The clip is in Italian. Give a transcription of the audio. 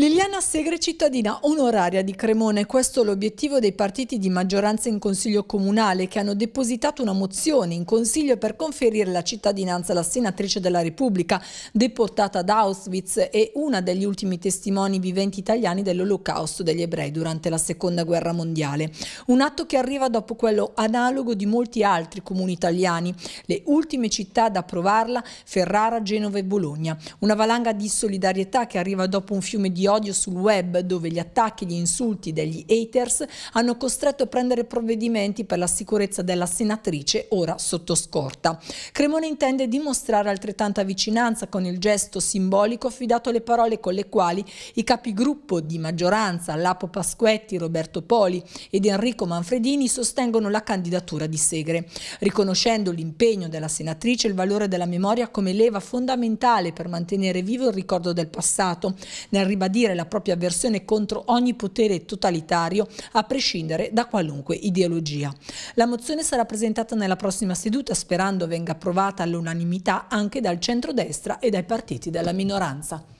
Liliana Segre, cittadina onoraria di Cremone, questo è l'obiettivo dei partiti di maggioranza in Consiglio Comunale che hanno depositato una mozione in Consiglio per conferire la cittadinanza alla senatrice della Repubblica, deportata ad Auschwitz e una degli ultimi testimoni viventi italiani dell'olocausto degli ebrei durante la Seconda Guerra Mondiale. Un atto che arriva dopo quello analogo di molti altri comuni italiani, le ultime città ad approvarla, Ferrara, Genova e Bologna. Una valanga di solidarietà che arriva dopo un fiume di odio sul web dove gli attacchi e gli insulti degli haters hanno costretto a prendere provvedimenti per la sicurezza della senatrice ora sotto scorta. Cremone intende dimostrare altrettanta vicinanza con il gesto simbolico affidato alle parole con le quali i capigruppo di maggioranza Lapo Pasquetti, Roberto Poli ed Enrico Manfredini sostengono la candidatura di Segre, riconoscendo l'impegno della senatrice e il valore della memoria come leva fondamentale per mantenere vivo il ricordo del passato, nel ribadire ribadire la propria avversione contro ogni potere totalitario, a prescindere da qualunque ideologia. La mozione sarà presentata nella prossima seduta, sperando venga approvata all'unanimità anche dal centrodestra e dai partiti della minoranza.